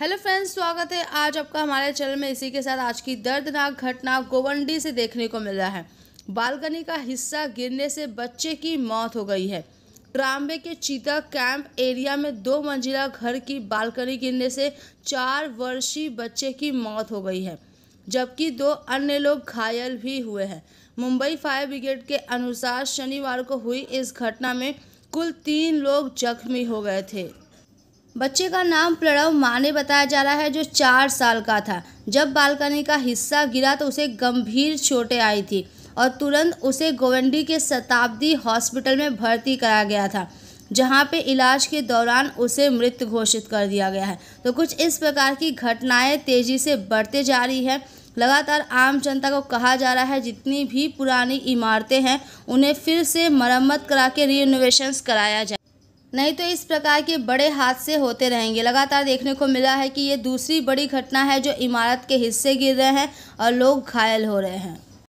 hello friends स्वागत है आज आपका हमारे चैनल में इसी के साथ आज की दर्दनाक घटना गोवंडी से देखने को मिल रहा है बालकनी का हिस्सा गिरने से बच्चे की मौत हो गई है ट्राम्बे के चीता कैंप एरिया में दो मंजिला घर की बालकनी गिरने से चार वर्षीय बच्चे की मौत हो गई है जबकि दो अन्य लोग घायल भी हुए हैं मुंबई फायर ब्रिगेड के अनुसार शनिवार को हुई इस घटना में कुल तीन लोग जख्मी हो गए थे बच्चे का नाम प्रणव माने बताया जा रहा है जो चार साल का था जब बालकनी का हिस्सा गिरा तो उसे गंभीर चोटें आई थी और तुरंत उसे गोवंडी के शताब्दी हॉस्पिटल में भर्ती कराया गया था जहां पे इलाज के दौरान उसे मृत घोषित कर दिया गया है तो कुछ इस प्रकार की घटनाएं तेज़ी से बढ़ते जा रही है लगातार आम जनता को कहा जा रहा है जितनी भी पुरानी इमारतें हैं उन्हें फिर से मरम्मत करा के रिनोवेशंस कराया जाए नहीं तो इस प्रकार के बड़े हादसे होते रहेंगे लगातार देखने को मिला है कि ये दूसरी बड़ी घटना है जो इमारत के हिस्से गिर रहे हैं और लोग घायल हो रहे हैं